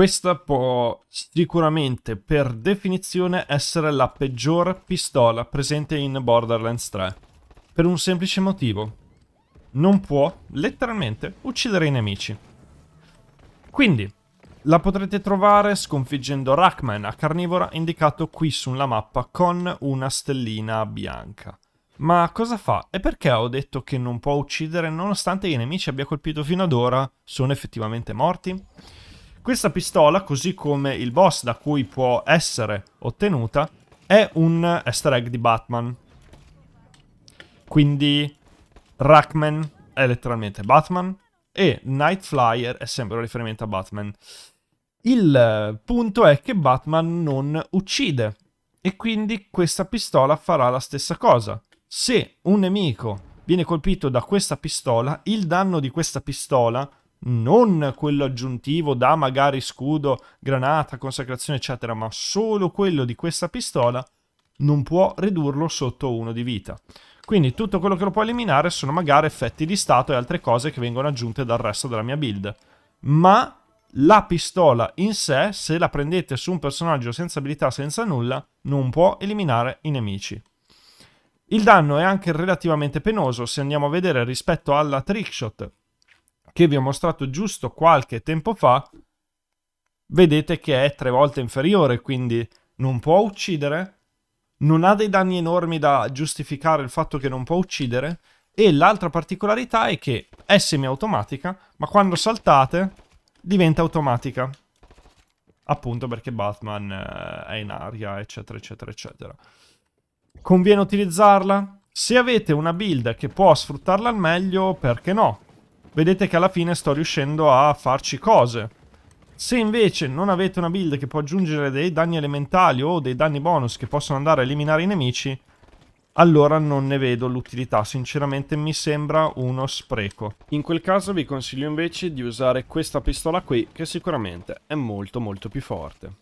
Questa può sicuramente per definizione essere la peggior pistola presente in Borderlands 3. Per un semplice motivo. Non può, letteralmente, uccidere i nemici. Quindi, la potrete trovare sconfiggendo Rackman a carnivora indicato qui sulla mappa con una stellina bianca. Ma cosa fa e perché ho detto che non può uccidere nonostante i nemici abbia colpito fino ad ora sono effettivamente morti? Questa pistola, così come il boss da cui può essere ottenuta, è un easter egg di Batman. Quindi Rackman è letteralmente Batman e Nightflyer è sempre un riferimento a Batman. Il punto è che Batman non uccide e quindi questa pistola farà la stessa cosa. Se un nemico viene colpito da questa pistola, il danno di questa pistola non quello aggiuntivo da magari scudo, granata, consacrazione, eccetera, ma solo quello di questa pistola, non può ridurlo sotto uno di vita. Quindi tutto quello che lo può eliminare sono magari effetti di stato e altre cose che vengono aggiunte dal resto della mia build. Ma la pistola in sé, se la prendete su un personaggio senza abilità, senza nulla, non può eliminare i nemici. Il danno è anche relativamente penoso, se andiamo a vedere rispetto alla trickshot, che vi ho mostrato giusto qualche tempo fa, vedete che è tre volte inferiore, quindi non può uccidere, non ha dei danni enormi da giustificare il fatto che non può uccidere, e l'altra particolarità è che è semiautomatica, ma quando saltate diventa automatica. Appunto perché Batman eh, è in aria, eccetera, eccetera, eccetera. Conviene utilizzarla? Se avete una build che può sfruttarla al meglio, perché no? vedete che alla fine sto riuscendo a farci cose. Se invece non avete una build che può aggiungere dei danni elementali o dei danni bonus che possono andare a eliminare i nemici, allora non ne vedo l'utilità, sinceramente mi sembra uno spreco. In quel caso vi consiglio invece di usare questa pistola qui che sicuramente è molto molto più forte.